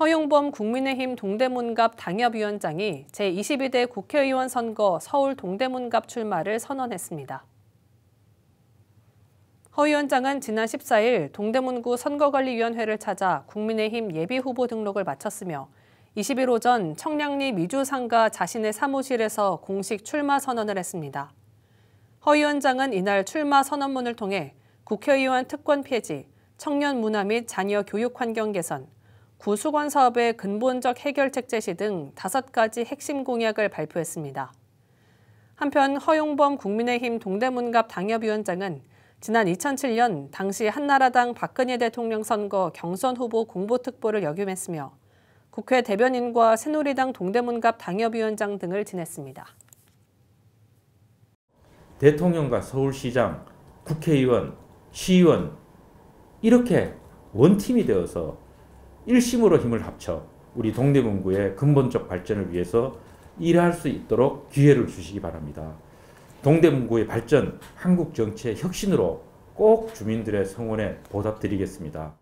허용범 국민의힘 동대문갑 당협위원장이 제22대 국회의원 선거 서울 동대문갑 출마를 선언했습니다. 허 위원장은 지난 14일 동대문구 선거관리위원회를 찾아 국민의힘 예비후보 등록을 마쳤으며 21일 오전 청량리 미주상가 자신의 사무실에서 공식 출마 선언을 했습니다. 허 위원장은 이날 출마 선언문을 통해 국회의원 특권 폐지, 청년 문화 및 자녀 교육 환경 개선, 구수관 사업의 근본적 해결책 제시 등 다섯 가지 핵심 공약을 발표했습니다. 한편 허용범 국민의힘 동대문갑 당협위원장은 지난 2007년 당시 한나라당 박근혜 대통령 선거 경선 후보 공보특보를 역임했으며 국회 대변인과 새누리당 동대문갑 당협위원장 등을 지냈습니다. 대통령과 서울시장, 국회의원, 시의원 이렇게 원팀이 되어서 일심으로 힘을 합쳐 우리 동대문구의 근본적 발전을 위해서 일할 수 있도록 기회를 주시기 바랍니다. 동대문구의 발전, 한국 정치의 혁신으로 꼭 주민들의 성원에 보답드리겠습니다.